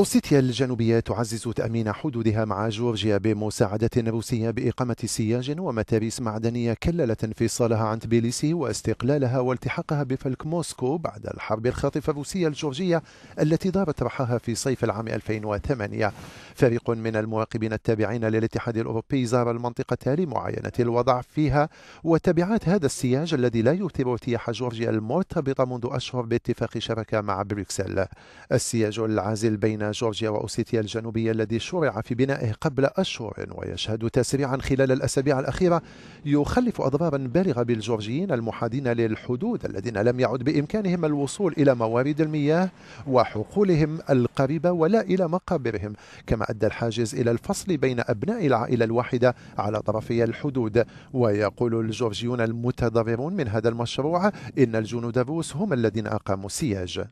أوسيتيا الجنوبية تعزز تأمين حدودها مع جورجيا بمساعدة روسية بإقامة سياج ومتابيس معدنية كللت انفصالها عن تبيليسي واستقلالها والتحاقها بفلك موسكو بعد الحرب الخاطفة الروسية الجورجية التي دارت رحاها في صيف العام 2008 فريق من المراقبين التابعين للاتحاد الأوروبي زار المنطقة لمعاينة الوضع فيها وتبعات هذا السياج الذي لا يثير ارتياح جورجيا المرتبطة منذ أشهر باتفاق شبكة مع بروكسل السياج العازل بين جورجيا وأوسيتيا الجنوبية الذي شرع في بنائه قبل أشهر ويشهد تسريعا خلال الأسابيع الأخيرة يخلف أضرارا بالغة بالجورجيين المحادين للحدود الذين لم يعد بإمكانهم الوصول إلى موارد المياه وحقولهم القريبة ولا إلى مقابرهم كما أدى الحاجز إلى الفصل بين أبناء العائلة الواحدة على طرفي الحدود ويقول الجورجيون المتضررون من هذا المشروع إن الجنود الروس هم الذين أقاموا السياج